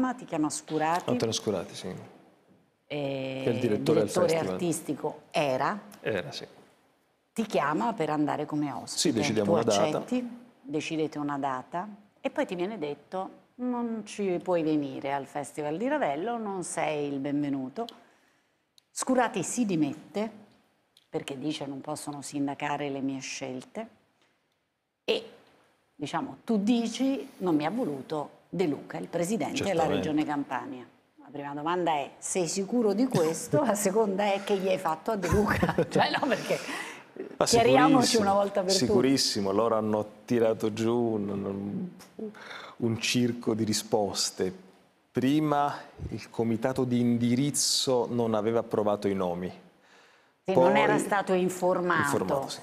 chiama? Ti chiama Scurati? Antonio Scurati, sì. E... Eh, che è il direttore, direttore artistico era. Era, sì. Ti chiama per andare come ospite. Sì, decidiamo tu una accetti, data. Decidete una data e poi ti viene detto non ci puoi venire al Festival di Ravello, non sei il benvenuto. Scurati si dimette perché dice non possono sindacare le mie scelte e diciamo tu dici non mi ha voluto De Luca, il presidente Certamente. della regione Campania. La prima domanda è, sei sicuro di questo? La seconda è, che gli hai fatto a De Luca? cioè no, perché ma ah, chiariamoci una volta per sicurissimo. tutte. Sicurissimo, loro hanno tirato giù un, un circo di risposte. Prima il comitato di indirizzo non aveva approvato i nomi, poi, non era stato informato. informato sì,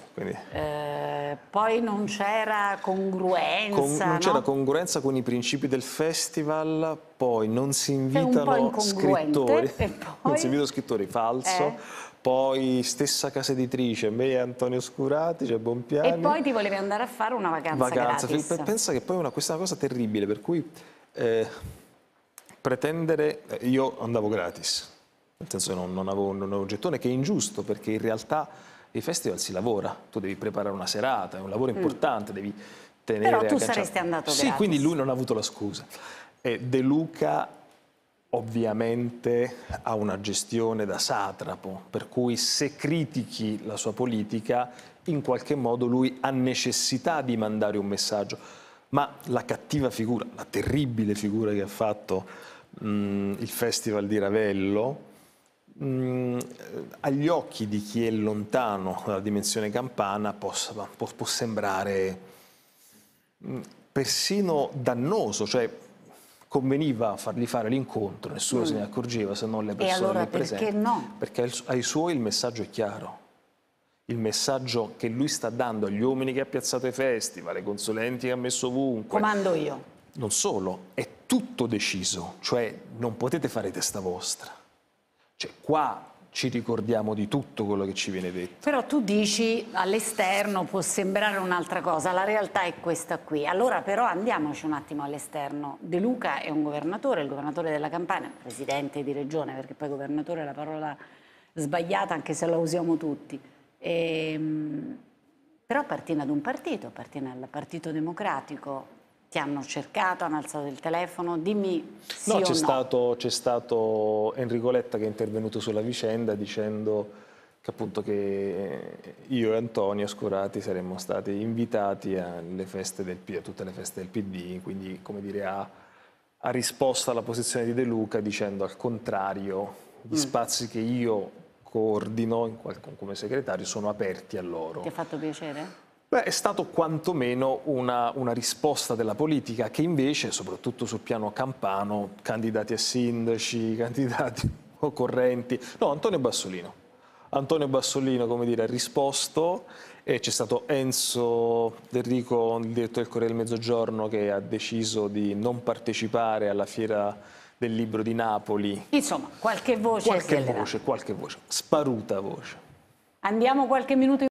eh, poi non c'era congruenza. Con, non no? c'era congruenza con i principi del festival, poi non si invitano scrittori, poi... non si invitano scrittori falso. Eh. Poi stessa casa editrice, me e Antonio Scurati, c'è cioè Bonpiani. E poi ti volevi andare a fare una vacanza, vacanza. Gratis. Pensa che poi una, questa è una cosa terribile, per cui eh, pretendere... Eh, io andavo gratis, nel senso che non, non, avevo, non avevo un gettone, che è ingiusto perché in realtà i festival si lavora, tu devi preparare una serata, è un lavoro mm. importante, mm. devi tenere... Però tu agganciato. saresti andato Sì, quindi lui non ha avuto la scusa. E De Luca ovviamente ha una gestione da satrapo, per cui se critichi la sua politica, in qualche modo lui ha necessità di mandare un messaggio. Ma la cattiva figura, la terribile figura che ha fatto mh, mm, il Festival di Ravello, mh, mm, agli occhi di chi è lontano dalla dimensione campana possa, può, può, sembrare mm, persino dannoso, cioè conveniva fargli fare l'incontro, nessuno mm. se ne mm. accorgeva se non le persone allora, presenti. Perché no? Perché ai suoi il messaggio è chiaro. Il messaggio che lui sta dando agli uomini che ha piazzato ai festival, ai consulenti che ha messo ovunque. Comando io. Non solo, è tutto deciso, cioè non potete fare testa vostra. Cioè, qua ci ricordiamo di tutto quello che ci viene detto. Però tu dici all'esterno può sembrare un'altra cosa, la realtà è questa qui. Allora però andiamoci un attimo all'esterno. De Luca è un governatore, il governatore della Campania, presidente di regione, perché poi governatore è la parola sbagliata anche se la usiamo tutti. E, ehm, però appartiene ad un partito, appartiene al Partito Democratico, ti hanno cercato, hanno alzato il telefono, dimmi sì no, c'è no. Stato, stato Enrico Letta che è intervenuto sulla vicenda dicendo che appunto che eh, io e Antonio Scurati saremmo stati invitati PD, a tutte le feste del PD, quindi come dire ha, ha risposto alla posizione di De Luca dicendo al contrario gli mm. spazi che io coordino qualche, come segretario sono aperti a loro. Ti ha fatto piacere? Beh, è stato quantomeno una, una, risposta della politica che invece, soprattutto sul piano campano, candidati a sindaci, candidati occorrenti. No, Antonio Bassolino. Antonio Bassolino, come dire, ha risposto e c'è stato Enzo Del Rico, il direttore del Corriere del Mezzogiorno, che ha deciso di non partecipare alla fiera del libro di Napoli. Insomma, qualche voce. Qualche voce, qualche voce. Sparuta voce. Andiamo qualche minuto in